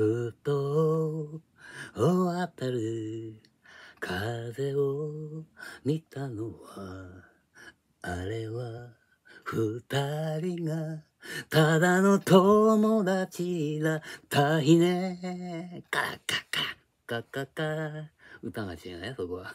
ふと当たる風を見たのはあれは二人がただの友達だったひねカラカカカカカ歌が違うねそこは